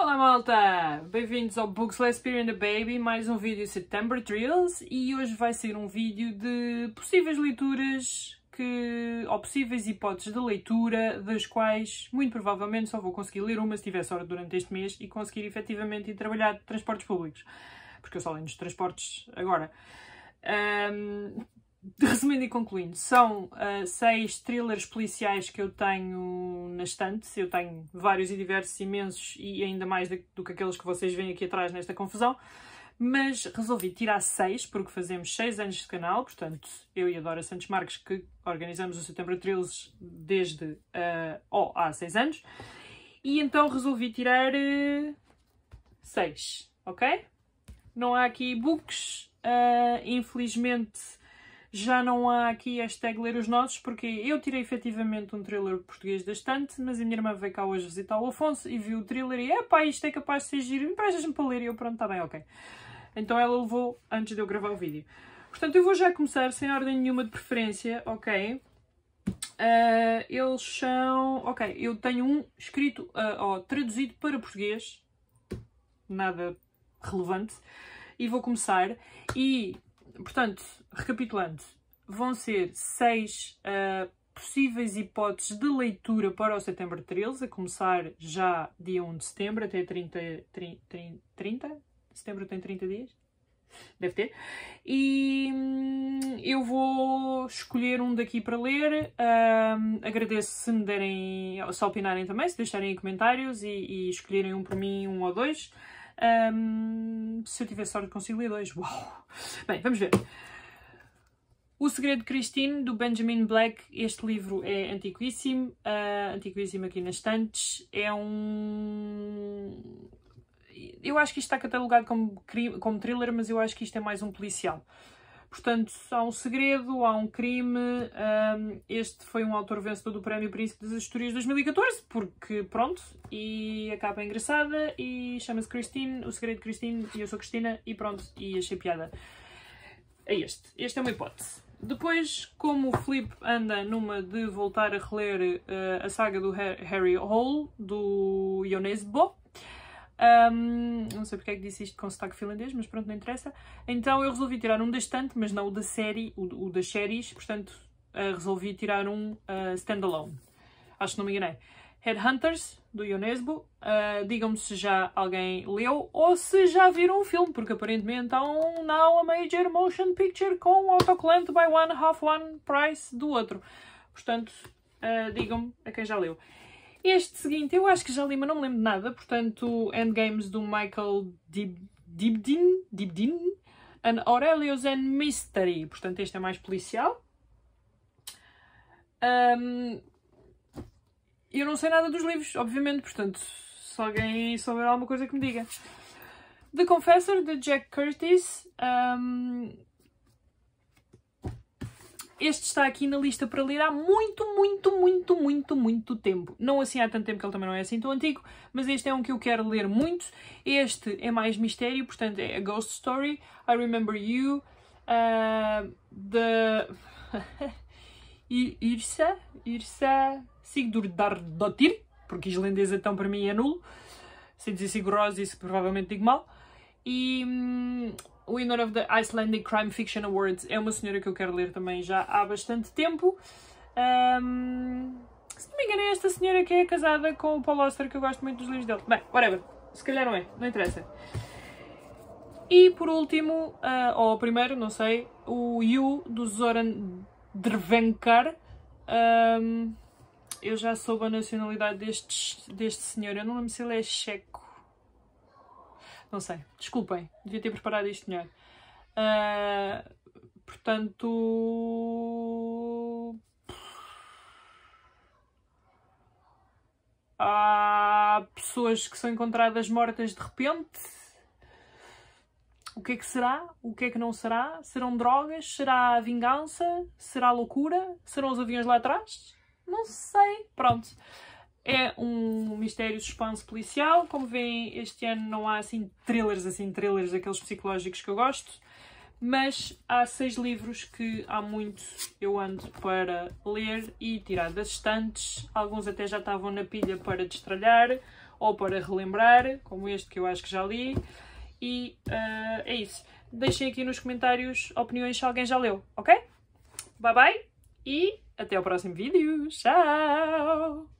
Olá malta, bem-vindos ao Books Less Beer and the Baby, mais um vídeo September Drills e hoje vai ser um vídeo de possíveis leituras que, ou possíveis hipóteses de leitura, das quais muito provavelmente só vou conseguir ler uma se tiver hora durante este mês e conseguir efetivamente ir trabalhar de transportes públicos, porque eu só leio nos transportes agora. Um, resumindo e concluindo, são uh, seis thrillers policiais que eu tenho na estante. Eu tenho vários e diversos, imensos e ainda mais do que aqueles que vocês veem aqui atrás nesta confusão. Mas resolvi tirar seis, porque fazemos seis anos de canal, portanto, eu e a Dora Santos Marques, que organizamos o Setembro Trills desde uh, oh, há seis anos, e então resolvi tirar uh, seis, ok? Não há aqui books, uh, infelizmente já não há aqui hashtag ler os nossos, porque eu tirei efetivamente um trailer português da estante, mas a minha irmã veio cá hoje visitar o Afonso e viu o trailer e, epá, isto é capaz de ser giro, emprestas-me para ler e eu, pronto, está bem, ok. Então ela levou antes de eu gravar o vídeo. Portanto, eu vou já começar sem ordem nenhuma de preferência, ok? Uh, eles são... Ok, eu tenho um escrito, uh, oh, traduzido para português, nada relevante, e vou começar. E portanto, recapitulando, vão ser seis uh, possíveis hipóteses de leitura para o setembro 13, a começar já dia 1 de setembro até 30, 30, 30, Setembro tem 30 dias? Deve ter. E hum, eu vou escolher um daqui para ler. Um, agradeço se me derem, se opinarem também, se deixarem em comentários e, e escolherem um por mim, um ou dois. Um, se eu tiver sorte, consigo ler dois. Uau! Bem, vamos ver. O Segredo de Christine, do Benjamin Black. Este livro é antiquíssimo, uh, antiquíssimo aqui nas estantes. É um... Eu acho que isto está catalogado como, como thriller, mas eu acho que isto é mais um policial. Portanto, há um segredo, há um crime. Um, este foi um autor vencedor do Prémio Príncipe das de 2014, porque pronto, e a capa é engraçada e chama-se Christine, o segredo de Christine, e eu sou Cristina, e pronto, e achei piada. É este. Este é uma hipótese. Depois, como o Flip anda numa de voltar a reler uh, a saga do Harry Hole, do Ionesbo, um, não sei porque é que disse isto com sotaque finlandês, mas pronto, não interessa. Então eu resolvi tirar um da estante, mas não o da série, o, o das séries, portanto uh, resolvi tirar um uh, standalone. Acho que não me enganei. Headhunters, do Ionesbo. Uh, Digam-me se já alguém leu ou se já viram o um filme, porque aparentemente há um Now a Major Motion Picture com autocolante by one half one price do outro. Portanto, uh, digam-me a quem já leu. Este seguinte eu acho que já li, mas não me lembro de nada, portanto, Endgames do Michael Dibdin, Dibdin An Aurelius and Mystery, portanto este é mais policial. Um, eu não sei nada dos livros, obviamente, portanto, se alguém souber alguma coisa que me diga. The Confessor, de Jack Curtis, um, este está aqui na lista para ler há muito, muito, muito, muito, muito tempo. Não assim há tanto tempo que ele também não é assim tão antigo, mas este é um que eu quero ler muito. Este é mais mistério, portanto é A Ghost Story, I Remember You, uh, The... Irsa, Irsa Sigurdardottir, porque islandesa então para mim é nulo. Sem dizer Sigurós, isso provavelmente digo mal. E... Hum, winner of the Icelandic Crime Fiction Awards, é uma senhora que eu quero ler também já há bastante tempo. Um, se não me engano é esta senhora que é casada com o Paul Auster, que eu gosto muito dos livros dele. Bem, whatever, se calhar não é, não interessa. E por último, uh, ou primeiro, não sei, o You, do Zoran Drvenkar. Um, eu já soube a nacionalidade destes, deste senhor, eu não lembro se ele é checo não sei, desculpem, devia ter preparado isto melhor. Uh, portanto. Há pessoas que são encontradas mortas de repente. O que é que será? O que é que não será? Serão drogas? Será vingança? Será loucura? Serão os aviões lá atrás? Não sei. Pronto. É um mistério suspense policial. Como veem, este ano não há assim thrillers, assim thrillers daqueles psicológicos que eu gosto. Mas há seis livros que há muito eu ando para ler e tirar das estantes. Alguns até já estavam na pilha para destralhar ou para relembrar, como este que eu acho que já li. E uh, é isso. Deixem aqui nos comentários opiniões se alguém já leu, ok? Bye bye e até ao próximo vídeo. Tchau!